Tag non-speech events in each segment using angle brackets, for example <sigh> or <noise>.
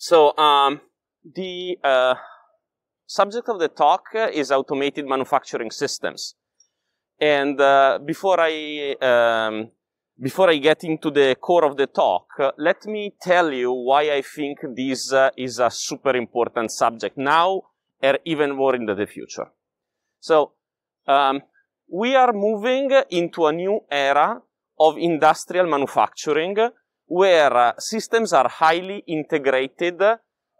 So um, the uh, subject of the talk uh, is automated manufacturing systems. And uh, before I um, before I get into the core of the talk, uh, let me tell you why I think this uh, is a super important subject now and even more in the future. So, um, we are moving into a new era of industrial manufacturing where uh, systems are highly integrated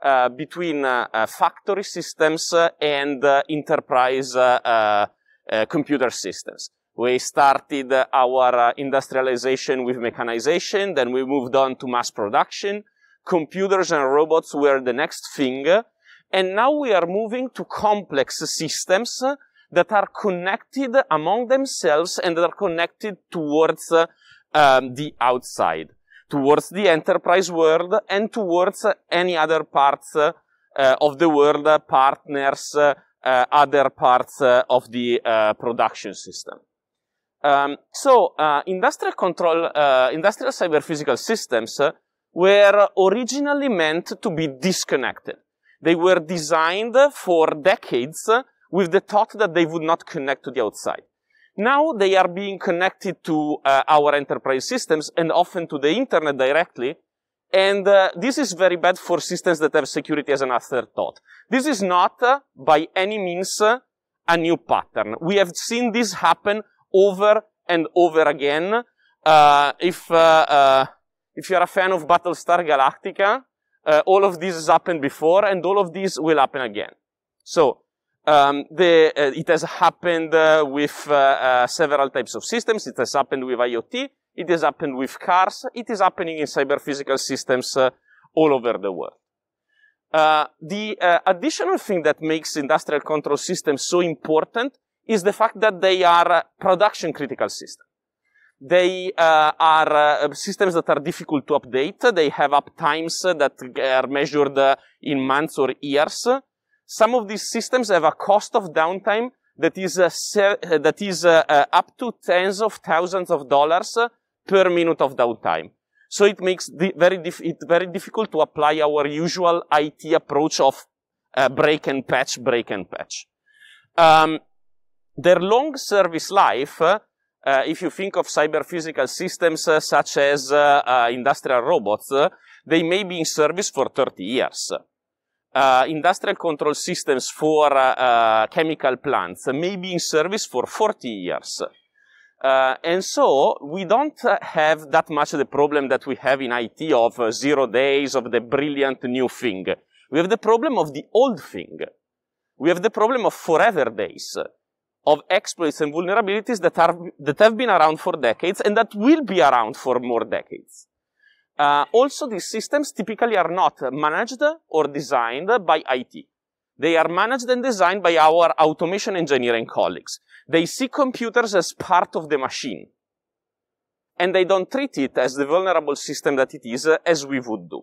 uh, between uh, factory systems and enterprise computer systems. We started our industrialization with mechanization, then we moved on to mass production. Computers and robots were the next thing. And now we are moving to complex systems that are connected among themselves and that are connected towards um, the outside towards the enterprise world and towards any other parts uh, of the world, uh, partners, uh, other parts of the production system. Um, so industrial control, industrial cyber physical systems were originally meant to be disconnected. They were designed for decades with the thought that they would not connect to the outside. Now they are being connected to uh, our enterprise systems and often to the internet directly. And uh, this is very bad for systems that have security as an afterthought. This is not uh, by any means uh, a new pattern. We have seen this happen over and over again. Uh, if, uh, if you're a fan of Battlestar Galactica, all of this has happened before and all of this will happen again. So um, the, uh, it has happened uh, with uh, uh several types of systems. It has happened with IoT. It has happened with cars. It is happening in cyber physical systems uh, all over the world. Uh, the additional thing that makes industrial control systems so important is the fact that they are production critical systems. They are systems that are difficult to update. They have uptimes that are measured in months or years. Some of these systems have a cost of downtime that is, uh, uh that is uh, uh, up to tens of thousands of dollars uh, per minute of downtime. So it makes very it very difficult to apply our usual IT approach of uh, break and patch, break and patch. Um, their long service life, if you think of cyber physical systems such as industrial robots, they may be in service for 30 years uh, industrial control systems for uh, uh, chemical plants, may be in service for 40 years. Uh, and so we don't have that much the problem that we have in IT of zero days of the brilliant new thing. We have the problem of the old thing. We have the problem of forever days of exploits and vulnerabilities that, are, that have been around for decades and that will be around for more decades. Uh, also, these systems typically are not managed or designed by IT. They are managed and designed by our automation engineering colleagues. They see computers as part of the machine. And they don't treat it as the vulnerable system that it is, uh, as we would do.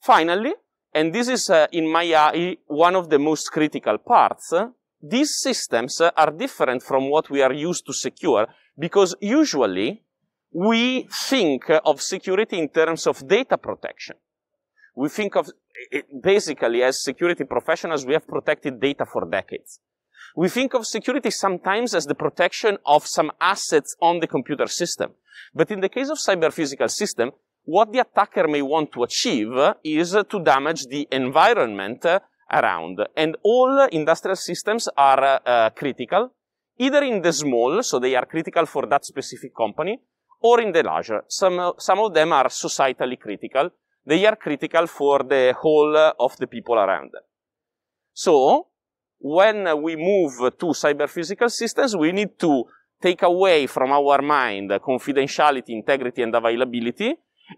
Finally, and this is, uh, in my eye, one of the most critical parts, uh, these systems are different from what we are used to secure because usually we think of security in terms of data protection. We think of eh, eh, basically as security professionals, we have protected data for decades. We think of security sometimes as the protection of some assets on the computer system. But in the case of cyber physical system, what the attacker may want to achieve is to damage the environment around. And all industrial systems are uh, critical, either in the small, so they are critical for that specific company, or in the larger. Some, some of them are societally critical. They are critical for the whole of the people around them. So, when we move to cyber-physical systems, we need to take away from our mind confidentiality, integrity, and availability,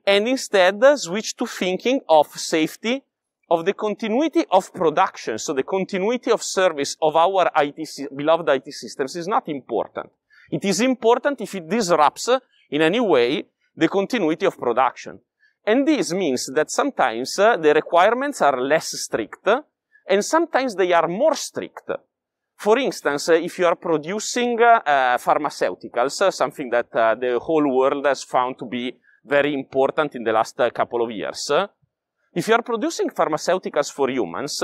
and instead switch to thinking of safety, of the continuity of production, so the continuity of service of our IT beloved IT systems is not important. It is important if it disrupts in any way the continuity of production. And this means that sometimes uh, the requirements are less strict and sometimes they are more strict. For instance, uh, if you are producing uh, uh pharmaceuticals, uh, something that the whole world has found to be very important in the last couple of years, if you are producing pharmaceuticals for humans,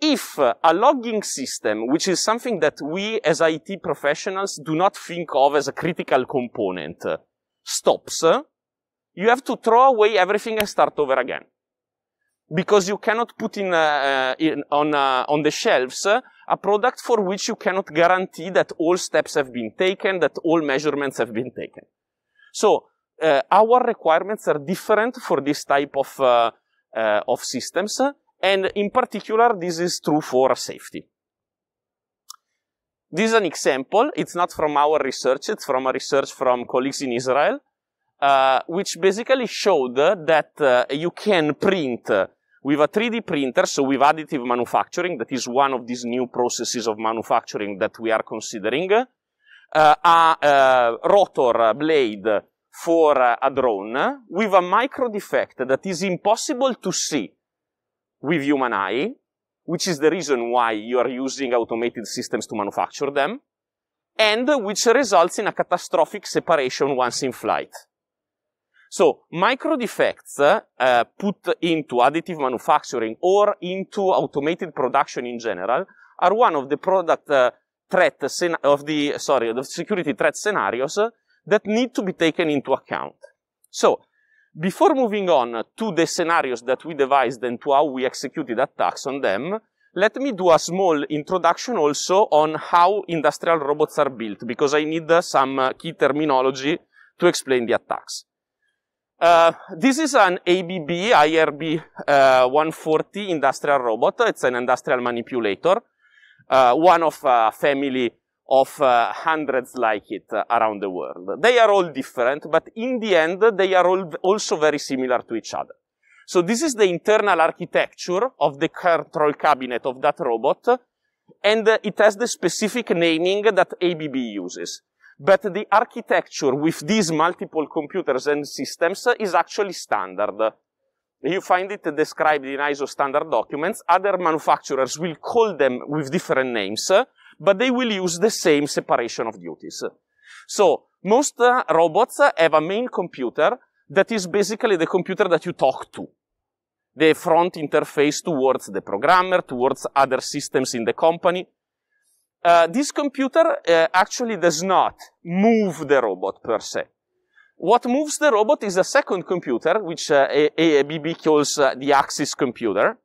if a logging system, which is something that we as IT professionals do not think of as a critical component, stops, you have to throw away everything and start over again. Because you cannot put in, uh, uh, in on, uh, on the shelves a product for which you cannot guarantee that all steps have been taken, that all measurements have been taken. So uh, our requirements are different for this type of, uh, uh, of systems and in particular, this is true for safety. This is an example. It's not from our research. It's from a research from colleagues in Israel, uh, which basically showed that uh, you can print with a 3D printer, so with additive manufacturing, that is one of these new processes of manufacturing that we are considering, uh, a, a uh, rotor blade for a drone with a micro defect that is impossible to see with human eye, which is the reason why you are using automated systems to manufacture them, and which results in a catastrophic separation once in flight. So micro defects uh, put into additive manufacturing or into automated production in general are one of the product uh, threat of the sorry the security threat scenarios that need to be taken into account. So before moving on to the scenarios that we devised and to how we executed attacks on them, let me do a small introduction also on how industrial robots are built, because I need uh, some uh, key terminology to explain the attacks. Uh, this is an ABB IRB uh, 140 industrial robot. It's an industrial manipulator, uh, one of a family of uh, hundreds like it uh, around the world. They are all different, but in the end, they are all also very similar to each other. So this is the internal architecture of the control cabinet of that robot, and uh, it has the specific naming that ABB uses. But the architecture with these multiple computers and systems is actually standard. You find it described in ISO standard documents. Other manufacturers will call them with different names, but they will use the same separation of duties. So most uh, robots have a main computer that is basically the computer that you talk to. The front interface towards the programmer, towards other systems in the company. Uh, this computer uh, actually does not move the robot per se. What moves the robot is a second computer, which uh, AABB calls uh, the Axis computer.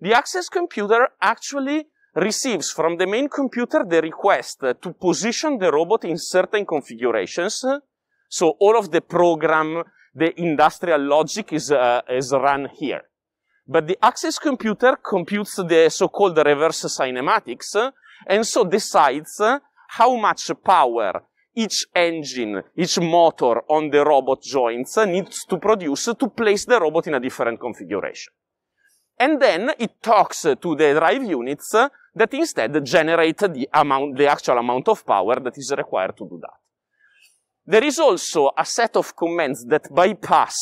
The Axis computer actually receives from the main computer the request to position the robot in certain configurations. So all of the program, the industrial logic is, uh, is run here. But the access computer computes the so-called reverse cinematics and so decides how much power each engine, each motor on the robot joints needs to produce to place the robot in a different configuration and then it talks to the drive units that instead generate the amount, the actual amount of power that is required to do that. There is also a set of commands that bypass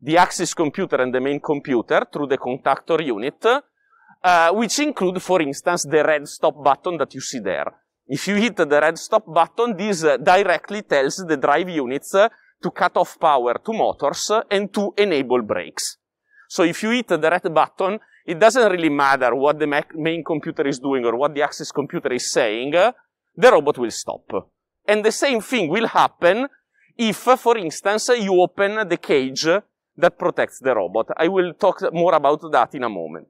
the Axis computer and the main computer through the contactor unit, uh, which include, for instance, the red stop button that you see there. If you hit the red stop button, this uh, directly tells the drive units uh, to cut off power to motors and to enable brakes. So if you hit the red button, it doesn't really matter what the main computer is doing or what the access computer is saying, the robot will stop. And the same thing will happen if, for instance, you open the cage that protects the robot. I will talk more about that in a moment.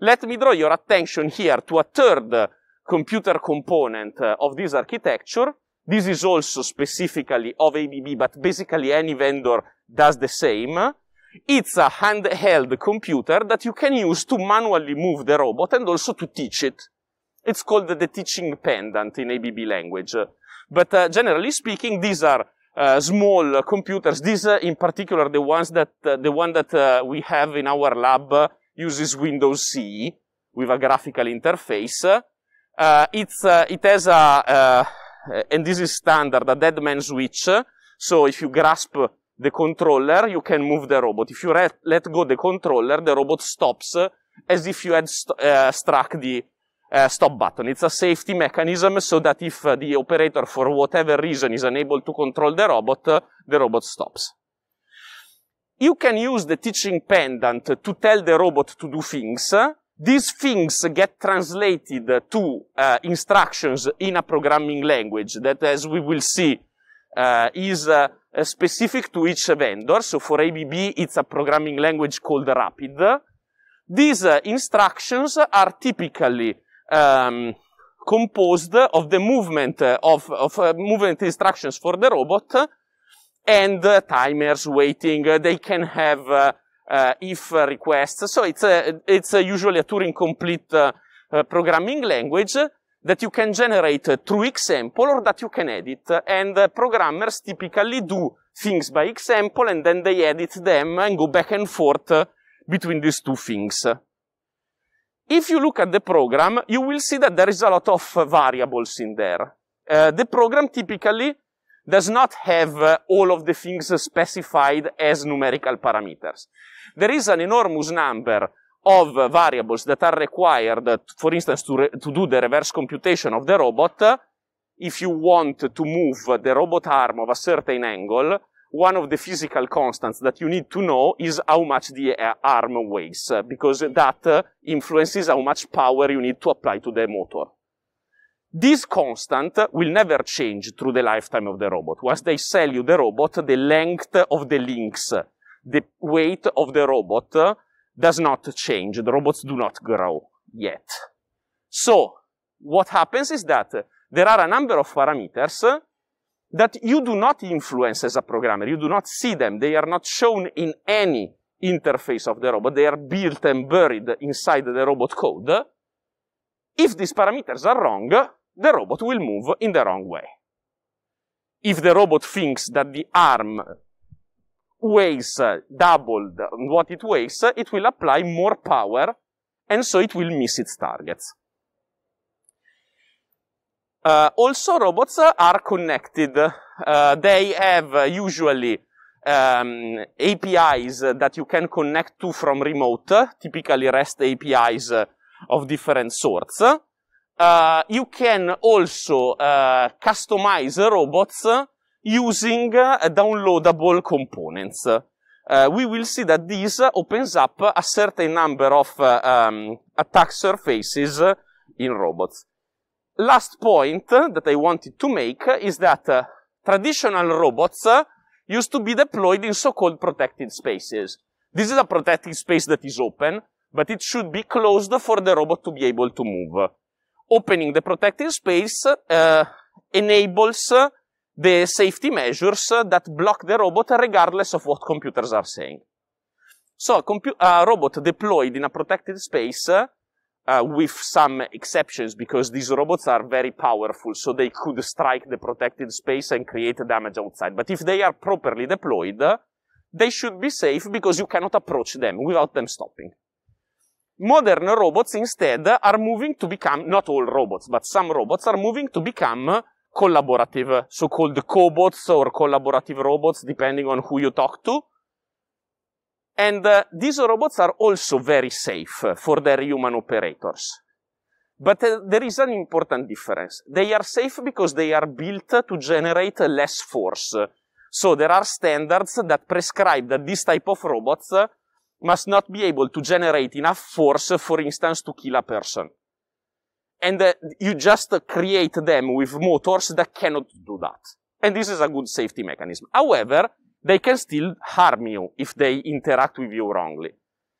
Let me draw your attention here to a third computer component uh, of this architecture. This is also specifically of ABB, but basically any vendor does the same. It's a handheld computer that you can use to manually move the robot and also to teach it. It's called the teaching pendant in ABB language. But uh, generally speaking, these are uh, small computers. These, uh, in particular, the ones that uh, the one that uh, we have in our lab uh, uses Windows CE with a graphical interface. it's it has a and this is standard a dead man switch. So if you grasp the controller, you can move the robot. If you let go the controller, the robot stops as if you had st uh, struck the uh, stop button. It's a safety mechanism so that if uh, the operator, for whatever reason, is unable to control the robot, uh, the robot stops. You can use the teaching pendant to tell the robot to do things. These things get translated to uh, instructions in a programming language that, as we will see, uh, is Eh, specific to each vendor. So for ABB, it's a programming language called Rapid. These uh, instructions are typically um, composed of the movement eh, of, of movement instructions for the robot and timers waiting. they can have uh, if requests. So it's a, it's a usually a Turing complete uh, programming language that you can generate through example or that you can edit. And programmers typically do things by example and then they edit them and go back and forth between these two things. If you look at the program, you will see that there is a lot of variables in there. Uh, the program typically does not have uh, all of the things specified as numerical parameters. There is an enormous number of variables that are required, for instance, to, to do the reverse computation of the robot, if you want to move the robot arm of a certain angle, one of the physical constants that you need to know is how much the uh, arm weighs, because that uh, influences how much power you need to apply to the motor. This constant will never change through the lifetime of the robot. Once they sell you the robot, the length of the links, the weight of the robot, does not change. The robots do not grow yet. So what happens is that there are a number of parameters that you do not influence as a programmer. You do not see them. They are not shown in any interface of the robot. They are built and buried inside the robot code. If these parameters are wrong, the robot will move in the wrong way. If the robot thinks that the arm weighs uh, doubled what it weighs, uh, it will apply more power and so it will miss its targets. Uh, also, robots uh, are connected. Uh, they have usually um, APIs that you can connect to from remote, typically REST APIs of different sorts. Uh, you can also customize robots using eh, downloadable components. Eh, we will see that this opens up a certain number of eh, um, attack surfaces in robots. Last point that I wanted to make is that traditional robots used to be deployed in so-called protected spaces. This is a protected space that is open, but it should be closed for the robot to be able to move. Opening the protected space uh, enables the safety measures that block the robot regardless of what computers are saying. So a, a uh, robot deployed in a protected space, uh, with some exceptions, because these robots are very powerful, so they could strike the protected space and create damage outside. But if they are properly deployed, they should be safe because you cannot approach them without them stopping. Modern robots instead are moving to become, not all robots, but some robots are moving to become collaborative, so-called cobots or collaborative robots, depending on who you talk to. And uh, these robots are also very safe for their human operators. But uh, there is an important difference. They are safe because they are built to generate less force. So there are standards that prescribe that this type of robots must not be able to generate enough force, for instance, to kill a person and uh, you just uh, create them with motors that cannot do that. And this is a good safety mechanism. However, they can still harm you if they interact with you wrongly.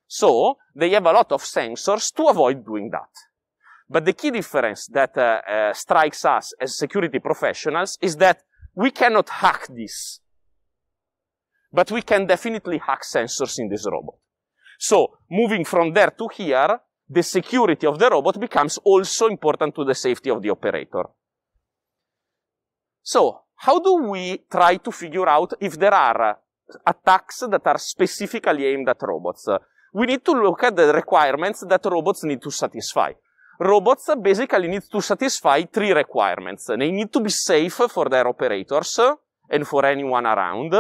So they have a lot of sensors to avoid doing that. But the key difference that uh, uh strikes us as security professionals is that we cannot hack this. But we can definitely hack sensors in this robot. So moving from there to here, the security of the robot becomes also important to the safety of the operator. So how do we try to figure out if there are attacks that are specifically aimed at robots? We need to look at the requirements that robots need to satisfy. Robots basically need to satisfy three requirements. They need to be safe for their operators and for anyone around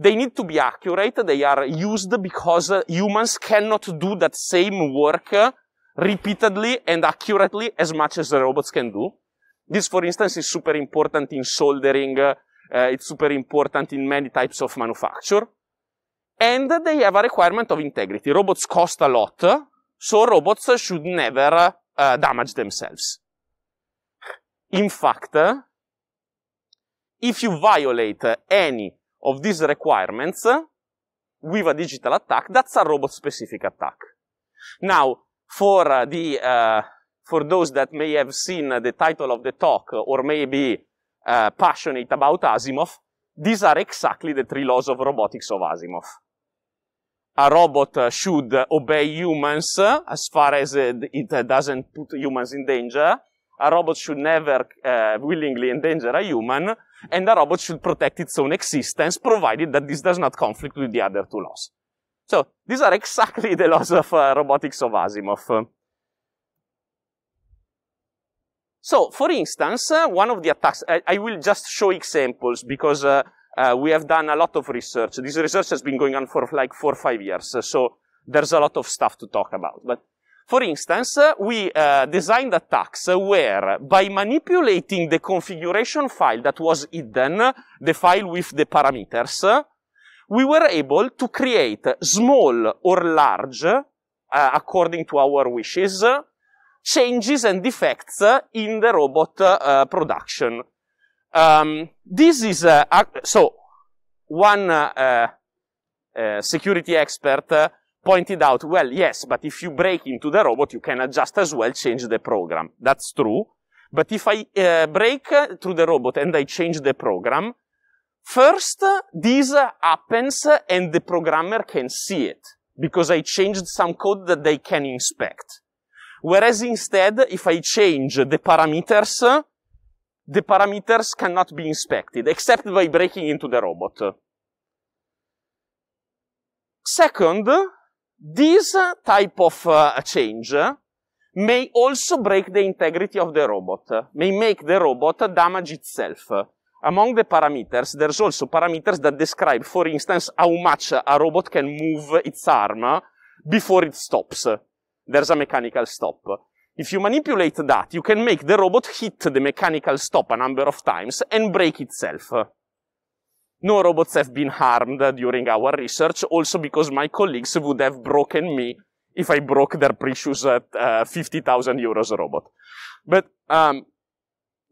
they need to be accurate. They are used because uh, humans cannot do that same work uh, repeatedly and accurately as much as the robots can do. This, for instance, is super important in soldering. Uh, uh, it's super important in many types of manufacture. And they have a requirement of integrity. Robots cost a lot, so robots should never uh, damage themselves. In fact, if you violate any of these requirements with a digital attack, that's a robot-specific attack. Now, for uh, the uh, for those that may have seen the title of the talk or may be uh, passionate about Asimov, these are exactly the three laws of robotics of Asimov. A robot uh, should obey humans uh, as far as it uh, doesn't put humans in danger. A robot should never willingly endanger a human, and the robot should protect its own existence, provided that this does not conflict with the other two laws. So these are exactly <laughs> the laws of uh, robotics of Asimov. So, for instance, uh, one of the attacks, I, I, will just show examples because uh, uh, we have done a lot of research. This research has been going on for like four or five years, so there's a lot of stuff to talk about. But for instance, uh, we uh, designed attacks where by manipulating the configuration file that was hidden, the file with the parameters, uh, we were able to create small or large, uh, according to our wishes, changes and defects in the robot uh, production. Um, this is, uh, so, one security expert pointed out, well, yes, but if you break into the robot, you can just as well change the program. That's true. But if I uh, break through the robot and I change the program, first, this happens and the programmer can see it because I changed some code that they can inspect. Whereas instead, if I change the parameters, the parameters cannot be inspected except by breaking into the robot. Second, this type of uh, change may also break the integrity of the robot, may make the robot damage itself. Among the parameters, there's also parameters that describe, for instance, how much a robot can move its arm before it stops. There's a mechanical stop. If you manipulate that, you can make the robot hit the mechanical stop a number of times and break itself no robots have been harmed during our research, also because my colleagues would have broken me if I broke their precious uh, uh 50,000 euros robot. But, um,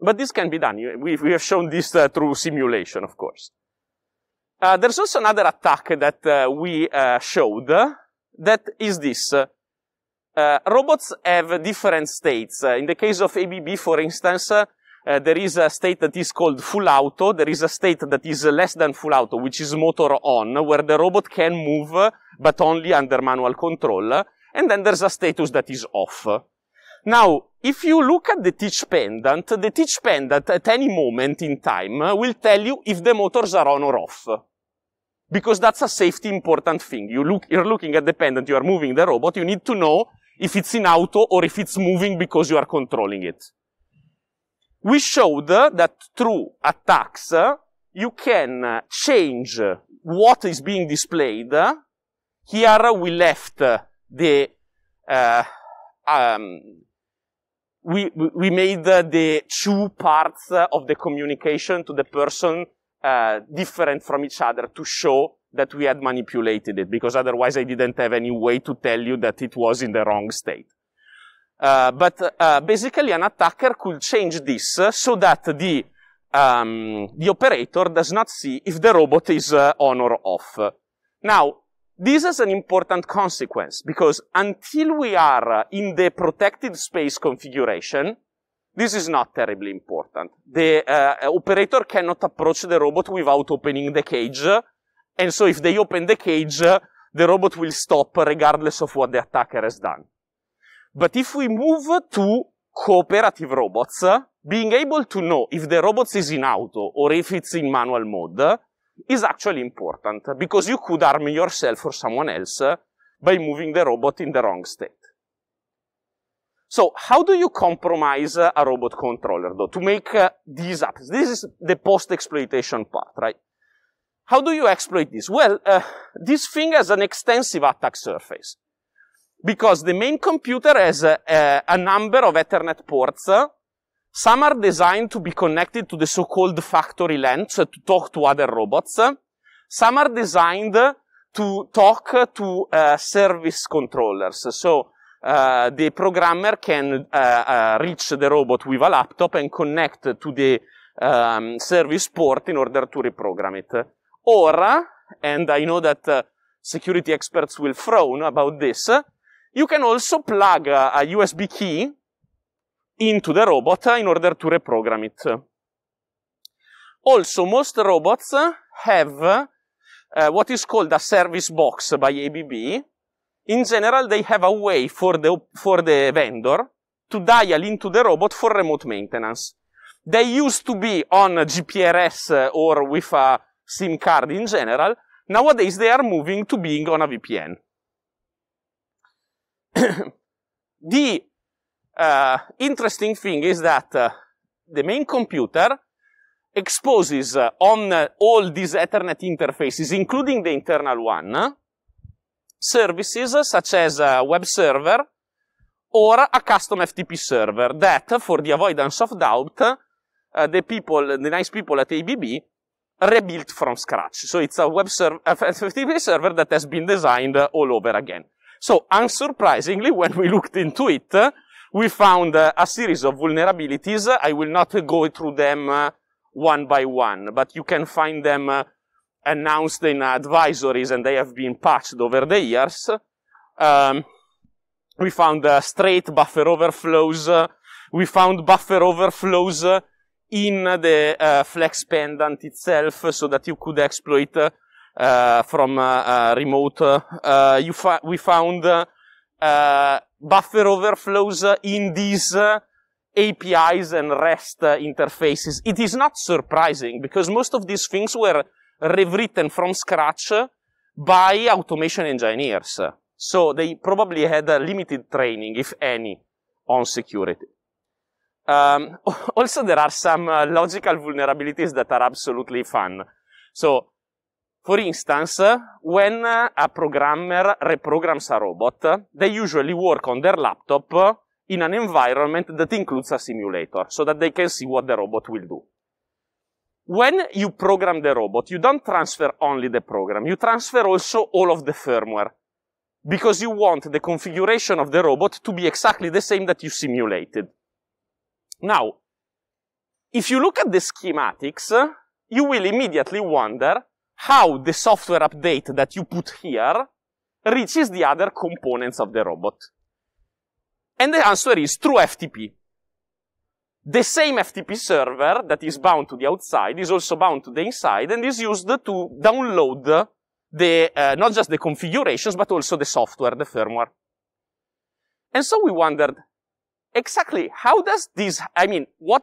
but this can be done. We, we have shown this uh, through simulation, of course. Uh, there's also another attack that uh, we uh, showed that is this. robots have different states. in the case of ABB, for instance, uh, there is a state that is called full auto. There is a state that is less than full auto, which is motor on, where the robot can move, but only under manual control. And then there's a status that is off. Now, if you look at the teach pendant, the teach pendant at any moment in time will tell you if the motors are on or off. Because that's a safety important thing. You look, you're looking at the pendant, you are moving the robot, you need to know if it's in auto or if it's moving because you are controlling it we showed that through attacks, you can change what is being displayed. Here we left the, uh, um, we, we made the two parts of the communication to the person uh, different from each other to show that we had manipulated it, because otherwise I didn't have any way to tell you that it was in the wrong state. Uh, but uh, basically an attacker could change this so that the, um, the operator does not see if the robot is uh, on or off. Now, this is an important consequence because until we are uh, in the protected space configuration, this is not terribly important. The operator cannot approach the robot without opening the cage. And so if they open the cage, the robot will stop regardless of what the attacker has done. But if we move to cooperative robots, being able to know if the robot is in auto or if it's in manual mode is actually important because you could arm yourself or someone else by moving the robot in the wrong state. So how do you compromise a robot controller though to make uh, these apps? This is the post-exploitation part, right? How do you exploit this? Well, uh, this thing has an extensive attack surface because the main computer has a, a, a number of Ethernet ports. Some are designed to be connected to the so-called factory LAN, so uh, to talk to other robots. Some are designed to talk to uh, service controllers. So uh, the programmer can uh, uh, reach the robot with a laptop and connect to the um, service port in order to reprogram it. Or, and I know that uh, security experts will frown about this, you can also plug a, a USB key into the robot in order to reprogram it. Also, most robots have uh, what is called a service box by ABB. In general, they have a way for the, for the vendor to dial into the robot for remote maintenance. They used to be on GPRS uh, or with a SIM card in general. Nowadays, they are moving to being on a VPN. <coughs> the uh, interesting thing is that uh, the main computer exposes uh, on uh, all these Ethernet interfaces, including the internal one, services such as a web server or a custom FTP server that, for the avoidance of doubt, uh, the people, the nice people at ABB rebuilt from scratch. So it's a web server, FTP server that has been designed all over again. So unsurprisingly, when we looked into it, uh, we found uh, a series of vulnerabilities. I will not go through them uh, one by one, but you can find them uh, announced in advisories and they have been patched over the years. Um, we found uh, straight buffer overflows. we found buffer overflows in the flex pendant itself so that you could exploit uh, from uh, uh, remote. Fa- we found buffer overflows in these APIs and REST interfaces. It is not surprising because most of these things were rewritten from scratch by automation engineers. So they probably had a limited training, if any, on security. Um, <laughs> also, there are some uh, logical vulnerabilities that are absolutely fun. So for instance, when a programmer reprograms a robot, they usually work on their laptop in an environment that includes a simulator so that they can see what the robot will do. When you program the robot, you don't transfer only the program, you transfer also all of the firmware because you want the configuration of the robot to be exactly the same that you simulated. Now, if you look at the schematics, you will immediately wonder how the software update that you put here reaches the other components of the robot. And the answer is through FTP. The same FTP server that is bound to the outside is also bound to the inside and is used to download the, uh, not just the configurations, but also the software, the firmware. And so we wondered, exactly how does this, I mean, what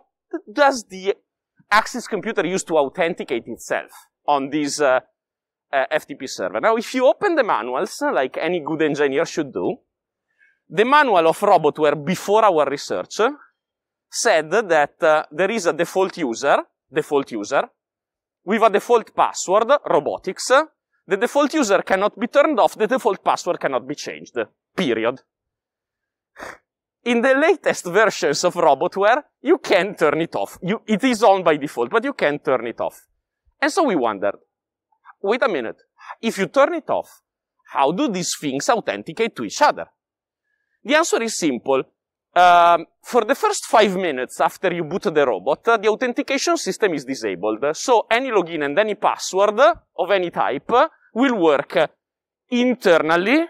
does the Axis computer use to authenticate itself? on this uh, uh, FTP server. Now, if you open the manuals, uh, like any good engineer should do, the manual of robotware before our research uh, said that uh, there is a default user, default user, with a default password, robotics. Uh, the default user cannot be turned off, the default password cannot be changed, period. In the latest versions of robotware, you can turn it off. You, it is on by default, but you can turn it off. And so we wondered, wait a minute, if you turn it off, how do these things authenticate to each other? The answer is simple. Um, for the first five minutes after you boot the robot, uh, the authentication system is disabled. So any login and any password of any type uh, will work internally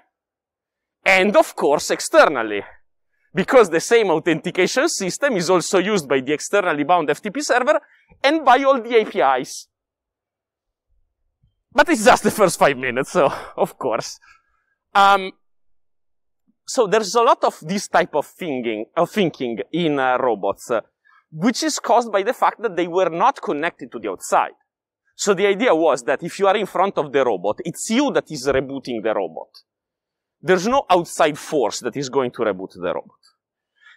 and of course externally. Because the same authentication system is also used by the externally bound FTP server and by all the APIs. But it's just the first five minutes, so <laughs> of course. Um, so there's a lot of this type of thinking, of thinking in uh, robots, uh, which is caused by the fact that they were not connected to the outside. So the idea was that if you are in front of the robot, it's you that is rebooting the robot. There's no outside force that is going to reboot the robot.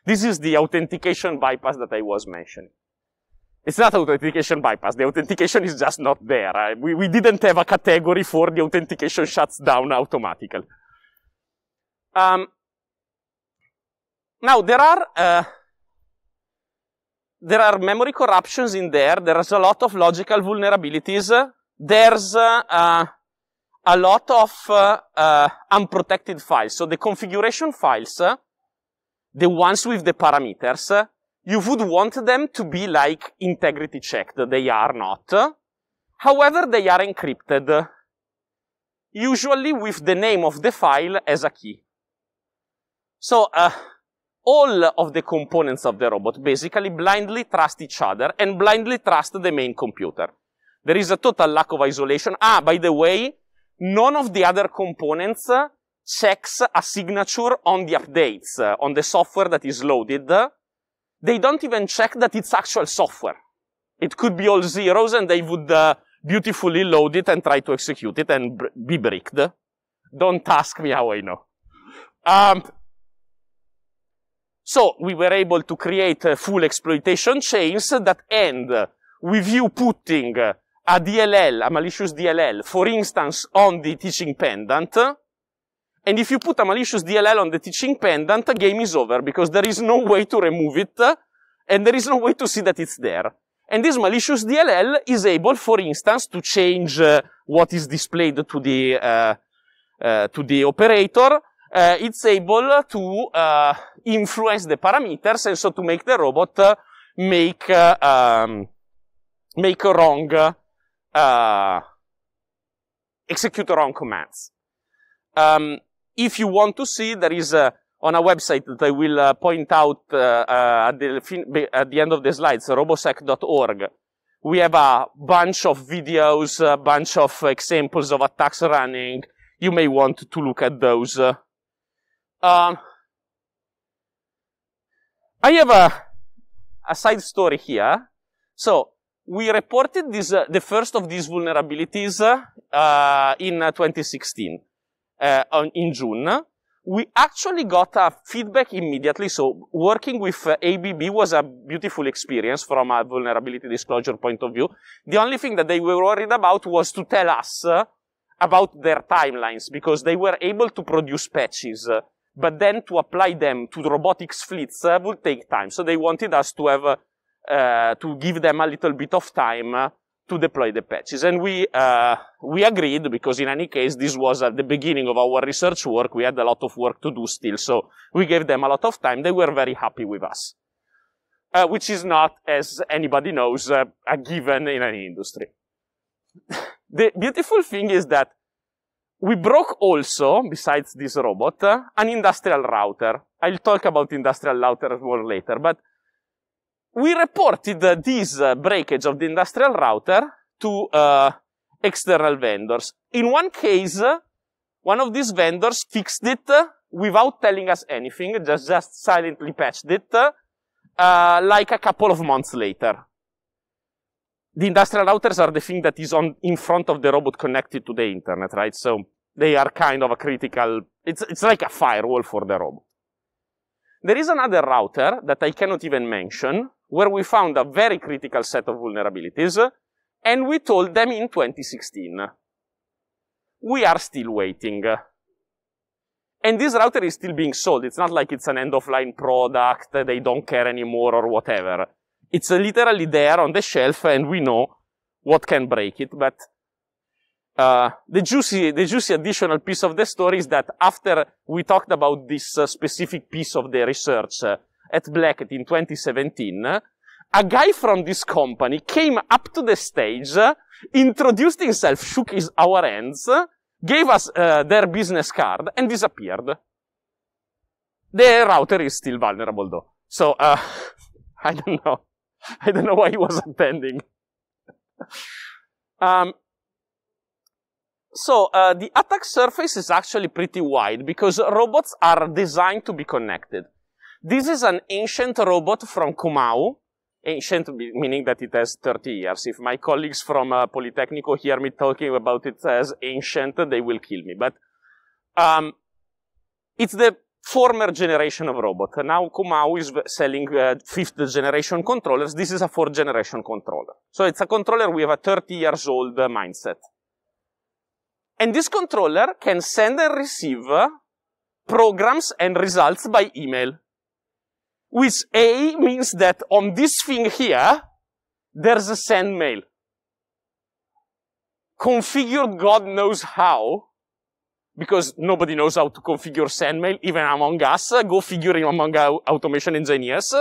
This is the authentication bypass that I was mentioning. It's not authentication bypass. The authentication is just not there. We, we didn't have a category for the authentication shuts down automatically. Um, now there are uh, there are memory corruptions in there. There's a lot of logical vulnerabilities. There's uh, uh, a lot of uh, uh, unprotected files. So the configuration files, uh, the ones with the parameters, you would want them to be like integrity checked. They are not. However, they are encrypted, usually with the name of the file as a key. So, uh, all of the components of the robot basically blindly trust each other and blindly trust the main computer. There is a total lack of isolation. Ah, by the way, none of the other components uh, checks a signature on the updates, uh, on the software that is loaded they don't even check that it's actual software. It could be all zeros and they would uh, beautifully load it and try to execute it and be bricked. Don't ask me how I know. Um, so we were able to create uh, full exploitation chains that end with you putting a DLL, a malicious DLL, for instance, on the teaching pendant, and if you put a malicious DLL on the teaching pendant, game is over because there is no way to remove it and there is no way to see that it's there. And this malicious DLL is able, for instance, to change uh, what is displayed to the, uh, uh, to the operator. Uh, it's able to uh, influence the parameters and so to make the robot uh, make, um, make wrong, execute wrong commands. Um, if you want to see, there is a, on a website that I will uh, point out uh, uh, at the, at, the end of the slides, robosec.org. We have a bunch of videos, a bunch of examples of attacks running. You may want to look at those. Um, I have a, a side story here. So we reported this, uh, the first of these vulnerabilities uh, in 2016 uh, on, in June, we actually got a feedback immediately. So working with eh, ABB was a beautiful experience from a vulnerability disclosure point of view. The only thing that they were worried about was to tell us eh, about their timelines because they were able to produce patches. but then to apply them to the robotics fleets would take time. So they wanted us to have, to give them a little bit of time to deploy the patches. And we, uh, we agreed because in any case, this was at the beginning of our research work. We had a lot of work to do still. So we gave them a lot of time. They were very happy with us. Uh, which is not, as anybody knows, uh, a given in any industry. <laughs> the beautiful thing is that we broke also, besides this robot, uh, an industrial router. I'll talk about industrial routers more later, but we reported this uh, breakage of the industrial router to uh, external vendors. In one case, uh, one of these vendors fixed it uh, without telling us anything, just, just silently patched it, like a couple of months later. The industrial routers are the thing that is on, in front of the robot connected to the internet, right? So they are kind of a critical, it's, it's like a firewall for the robot. There is another router that I cannot even mention, where we found a very critical set of vulnerabilities, and we told them in 2016. We are still waiting. And this router is still being sold. It's not like it's an end-of-line product, they don't care anymore or whatever. It's literally there on the shelf and we know what can break it. But uh, the juicy, the juicy additional piece of the story is that after we talked about this uh, specific piece of the research, uh, at Blackett in 2017, a guy from this company came up to the stage, introduced himself, shook his, our hands, gave us uh, their business card, and disappeared. The router is still vulnerable though. So, uh, <laughs> I don't know. I don't know why he was attending. um, so, uh, the attack surface is actually pretty wide because robots are designed to be connected. This is an ancient robot from Kumau, ancient meaning that it has 30 years. If my colleagues from uh, Politecnico hear me talking about it as ancient, they will kill me. But um, it's the former generation of robot. Now Kumau is selling uh, fifth generation controllers. This is a fourth generation controller. So it's a controller with a 30 years old uh, mindset. And this controller can send and receive uh, programs and results by email which A means that on this thing here, there's a send mail. Configured God knows how, because nobody knows how to configure send mail, even among us. Go figuring among automation engineers.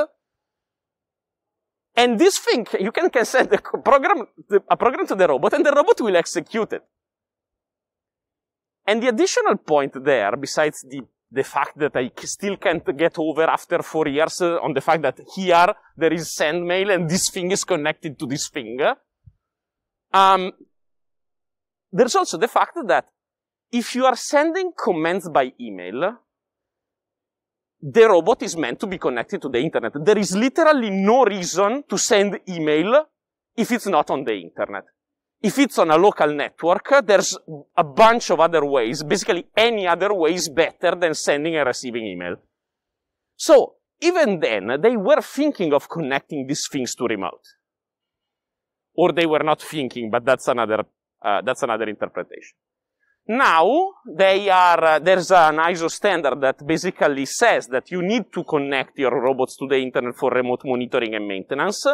And this thing, you can, can send a program, a program to the robot, and the robot will execute it. And the additional point there, besides the the fact that I still can't get over after four years uh, on the fact that here there is send mail and this thing is connected to this thing. Um, there's also the fact that if you are sending comments by email, the robot is meant to be connected to the internet. There is literally no reason to send email if it's not on the internet. If it's on a local network, there's a bunch of other ways. Basically, any other way is better than sending and receiving email. So even then, they were thinking of connecting these things to remote. Or they were not thinking, but that's another, uh, that's another interpretation. Now, they are, uh, there's an ISO standard that basically says that you need to connect your robots to the internet for remote monitoring and maintenance.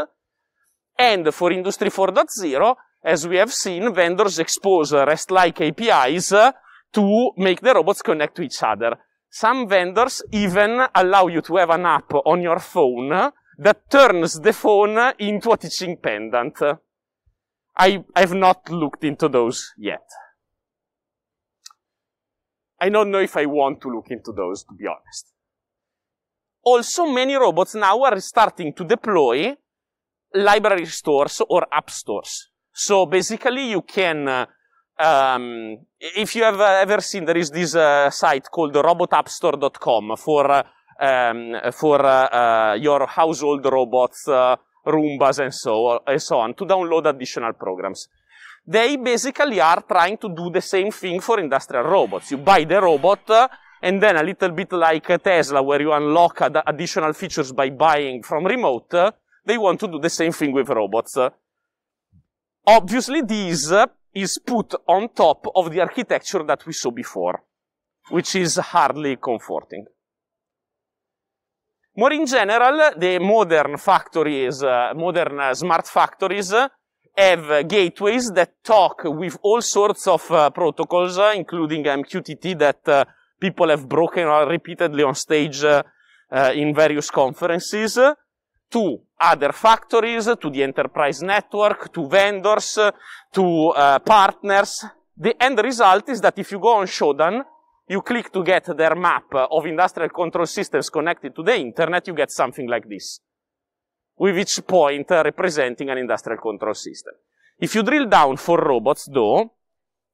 And for Industry 4.0, as we have seen, vendors expose REST-like APIs to make the robots connect to each other. Some vendors even allow you to have an app on your phone that turns the phone into a teaching pendant. I have not looked into those yet. I don't know if I want to look into those, to be honest. Also, many robots now are starting to deploy library stores or app stores. So basically you can, uh, um, if you have uh, ever seen, there is this uh, site called robotappstore.com for, uh, um, for your household robots, Roombas and so, and so on to download additional programs they basically are trying to do the same thing for industrial robots. You buy the robot, uh, and then a little bit like Tesla, where you unlock ad additional features by buying from remote, uh, they want to do the same thing with robots. Uh, Obviously, this is put on top of the architecture that we saw before, which is hardly comforting. More in general, the modern factories, uh, modern uh, smart factories uh, have gateways that talk with all sorts of uh, protocols, uh, including MQTT that uh, people have broken repeatedly on stage in various conferences to other factories, to the enterprise network, to vendors, to uh, partners. The end result is that if you go on Shodan, you click to get their map of industrial control systems connected to the internet, you get something like this, with each point uh, representing an industrial control system. If you drill down for robots, though,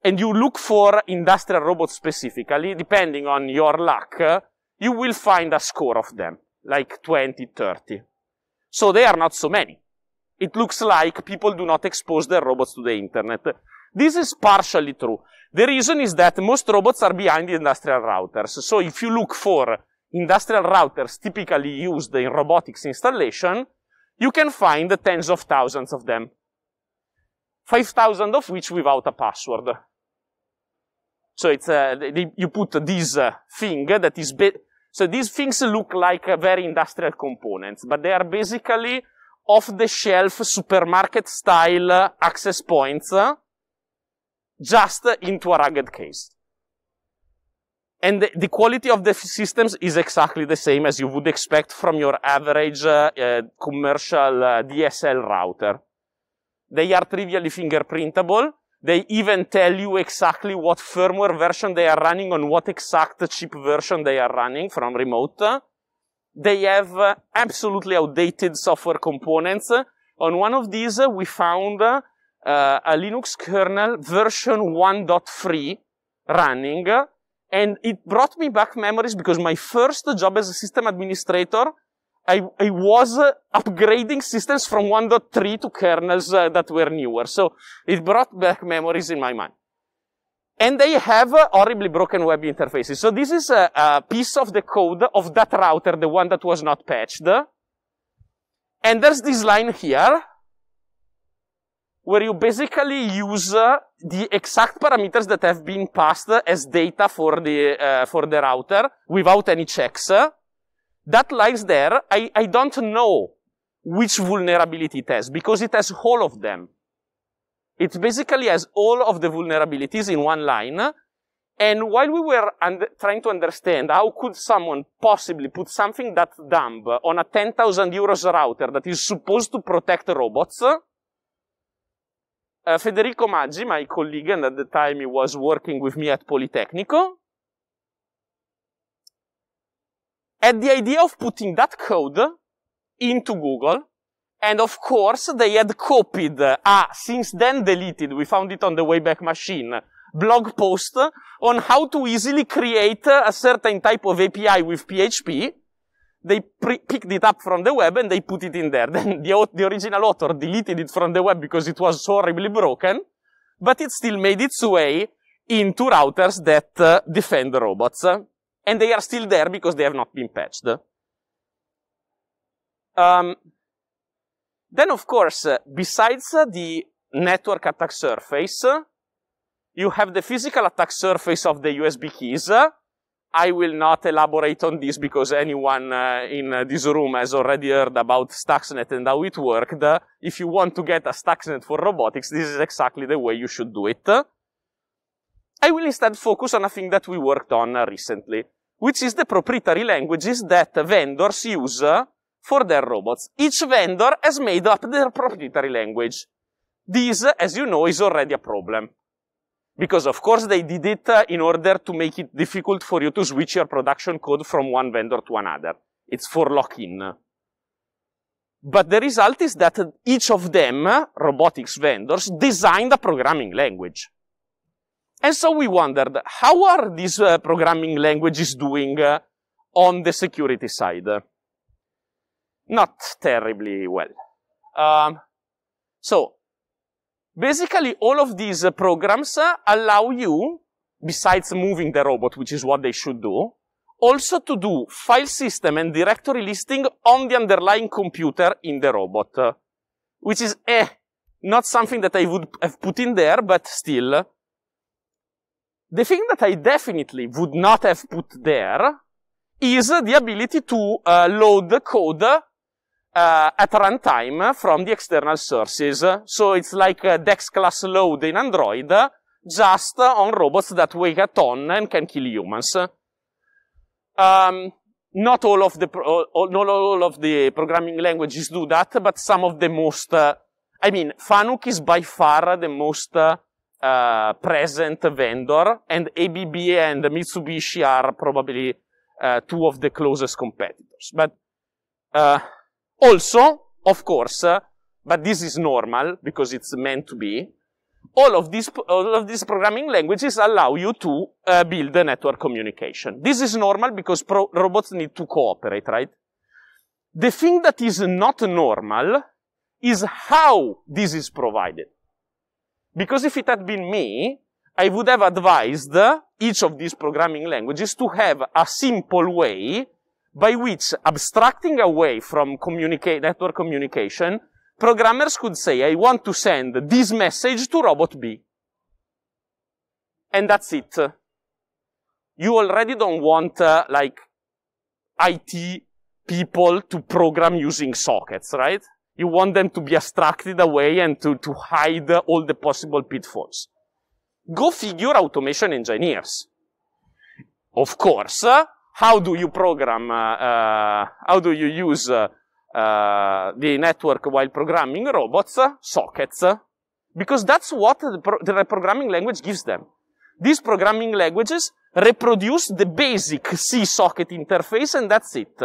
and you look for industrial robots specifically, depending on your luck, you will find a score of them, like 20, 30. So they are not so many. It looks like people do not expose their robots to the internet. This is partially true. The reason is that most robots are behind the industrial routers. So if you look for industrial routers typically used in robotics installation, you can find tens of thousands of them. 5,000 of which without a password. So it's, uh, they, you put this uh, thing that is, so these things look like very industrial components, but they are basically off-the-shelf supermarket-style access points uh, just into a rugged case. And the, the, quality of the systems is exactly the same as you would expect from your average uh, uh, commercial uh, DSL router. They are trivially fingerprintable, they even tell you exactly what firmware version they are running on what exact chip version they are running from remote. They have uh, absolutely outdated software components. On one of these, uh, we found uh, a Linux kernel version 1.3 running. And it brought me back memories because my first job as a system administrator I, I was uh, upgrading systems from 1.3 to kernels uh, that were newer. So it brought back memories in my mind. And they have uh, horribly broken web interfaces. So this is a, uh, a, piece of the code of that router, the one that was not patched. And there's this line here, where you basically use uh, the exact parameters that have been passed as data for the, uh, for the router without any checks that lies there, I, I don't know which vulnerability it has because it has all of them. It basically has all of the vulnerabilities in one line. And while we were trying to understand how could someone possibly put something that dumb on a 10,000 euros router that is supposed to protect robots, uh, Federico Maggi, my colleague, and at the time he was working with me at Politecnico, at the idea of putting that code into Google. And of course, they had copied, uh, ah, since then deleted, we found it on the Wayback Machine, blog post on how to easily create a certain type of API with PHP. They picked it up from the web and they put it in there. <laughs> Then the, the original author deleted it from the web because it was horribly broken, but it still made its way into routers that uh, defend robots and they are still there because they have not been patched. Um, then, of course, uh, besides uh, the network attack surface, uh, you have the physical attack surface of the USB keys. I will not elaborate on this because anyone uh, in uh, this room has already heard about Stuxnet and how it worked. if you want to get a Stuxnet for robotics, this is exactly the way you should do it. I will instead focus on a thing that we worked on uh, recently, which is the proprietary languages that vendors use for their robots. Each vendor has made up their proprietary language. This, as you know, is already a problem. Because of course they did it uh, in order to make it difficult for you to switch your production code from one vendor to another. It's for lock-in. But the result is that each of them, uh, robotics vendors, designed a programming language. And so we wondered, how are these uh, programming languages doing uh, on the security side? Not terribly well. Um, so basically all of these uh, programs uh, allow you, besides moving the robot, which is what they should do, also to do file system and directory listing on the underlying computer in the robot, uh, which is eh, not something that I would have put in there, but still, the thing that I definitely would not have put there is the ability to uh, load the code uh, at runtime from the external sources. So it's like a Dex class load in Android, just on robots that weigh a ton and can kill humans. Um, not all of the all, not all of the programming languages do that, but some of the most. Uh, I mean, Fanuc is by far the most uh, uh, present vendor, and ABB and Mitsubishi are probably uh, two of the closest competitors. But uh, also, of course, uh, but this is normal because it's meant to be, all of these, all of these programming languages allow you to uh, build a network communication. This is normal because robots need to cooperate, right? The thing that is not normal is how this is provided. Because if it had been me, I would have advised each of these programming languages to have a simple way by which abstracting away from communica network communication, programmers could say, I want to send this message to robot B. And that's it. You already don't want, uh, like, IT people to program using sockets, right? You want them to be abstracted away and to, to hide all the possible pitfalls. Go figure automation engineers. Of course, uh, how do you program, uh, uh, how do you use uh, uh the network while programming robots, uh, sockets? Because that's what the, the reprogramming language gives them. These programming languages reproduce the basic C socket interface and that's it.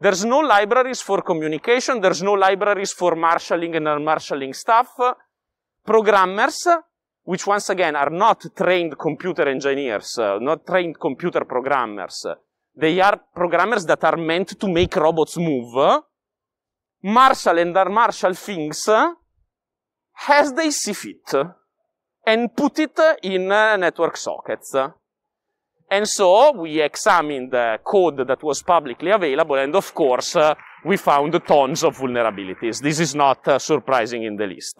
There's no libraries for communication. There's no libraries for marshalling and unmarshalling stuff. Programmers, which once again are not trained computer engineers, uh, not trained computer programmers. They are programmers that are meant to make robots move. Marshal and unmarshal things uh, as they see fit and put it in uh, network sockets. And so we examined the code that was publicly available, and of course, uh, we found tons of vulnerabilities. This is not uh, surprising in the least.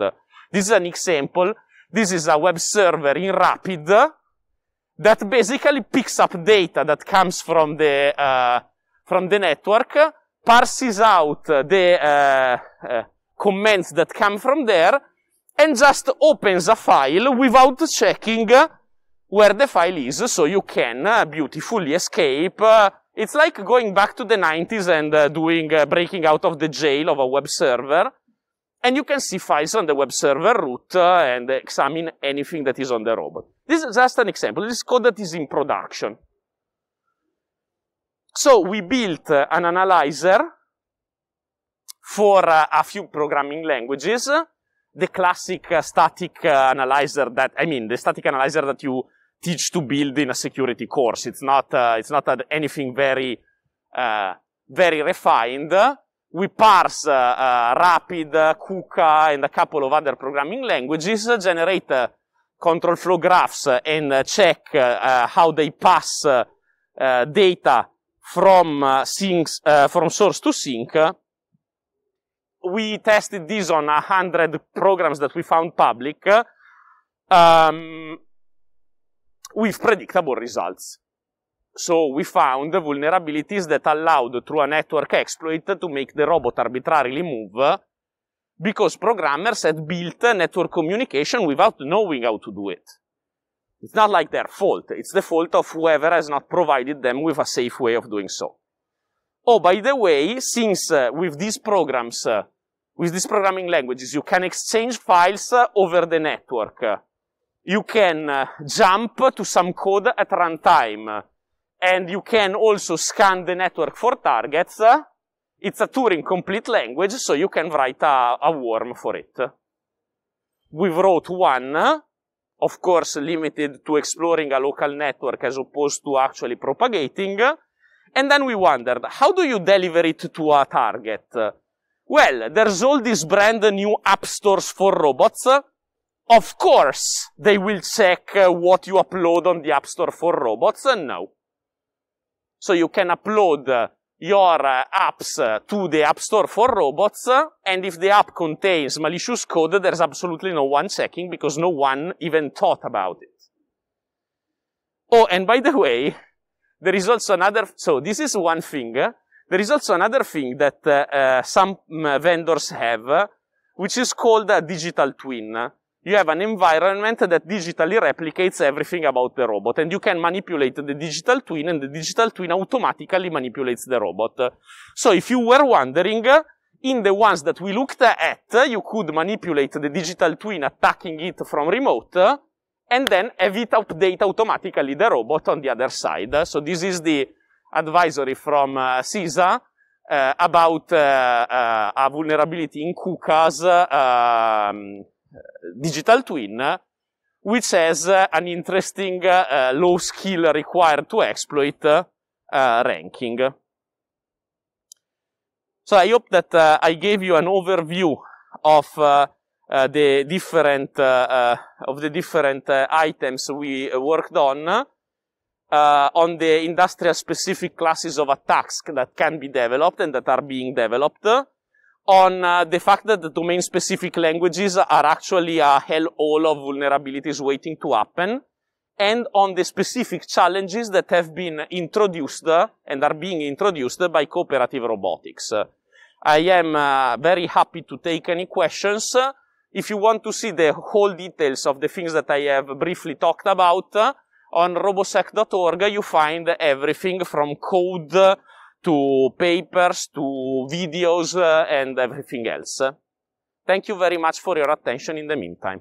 This is an example. This is a web server in Rapid that basically picks up data that comes from the, uh, from the network, parses out the uh, uh, comments that come from there, and just opens a file without checking where the file is, so you can uh, beautifully escape. Uh, it's like going back to the 90s and uh, doing breaking out of the jail of a web server. And you can see files on the web server root and examine anything that is on the robot. This is just an example. This is code that is in production. So we built an analyzer for a few programming languages the classic static analyzer that, I mean, the static analyzer that you teach to build in a security course. It's not, uh, it's not anything very, uh, very refined. We parse uh, uh Rapid, uh, Kuka, and a couple of other programming languages, uh, generate control flow graphs, and check how they pass data from, things from source to sink. We tested this on 100 programs that we found public. Um, with predictable results. So we found vulnerabilities that allowed through a network exploit to make the robot arbitrarily move because programmers had built network communication without knowing how to do it. It's not like their fault. It's the fault of whoever has not provided them with a safe way of doing so. Oh, by the way, since uh, with these programs, uh, with these programming languages, you can exchange files uh, over the network you can uh, jump to some code at runtime. And you can also scan the network for targets. It's a Turing complete language, so you can write a, a worm for it. We wrote one, of course limited to exploring a local network as opposed to actually propagating. And then we wondered, how do you deliver it to a target? Well, there's all these brand new app stores for robots of course, they will check uh, what you upload on the App Store for robots. Uh, no. So you can upload uh, your uh, apps uh, to the App Store for robots, uh, and if the app contains malicious code, there's absolutely no one checking because no one even thought about it. Oh, and by the way, there is also another, so this is one thing. Uh, there is also another thing that uh, some mm, vendors have, which is called a digital twin you have an environment that digitally replicates everything about the robot and you can manipulate the digital twin and the digital twin automatically manipulates the robot. So if you were wondering, in the ones that we looked at, you could manipulate the digital twin attacking it from remote and then have it update automatically the robot on the other side. So this is the advisory from uh, CISA uh, about uh, uh, a vulnerability in KUKA's um, Eh, digital twin, which has eh, an interesting eh, low skill required to exploit ranking. So I hope that uh, I gave you an overview of uh, uh, the different of the different items we worked on on the industrial specific classes of attacks that can be developed and that are being developed on uh, the fact that the domain-specific languages are actually a uh, hell-all of vulnerabilities waiting to happen, and on the specific challenges that have been introduced uh, and are being introduced by cooperative robotics. Uh, I am uh, very happy to take any questions. If you want to see the whole details of the things that I have briefly talked about, on robosec.org you find everything from code to papers, to videos, uh, and everything else. Thank you very much for your attention in the meantime.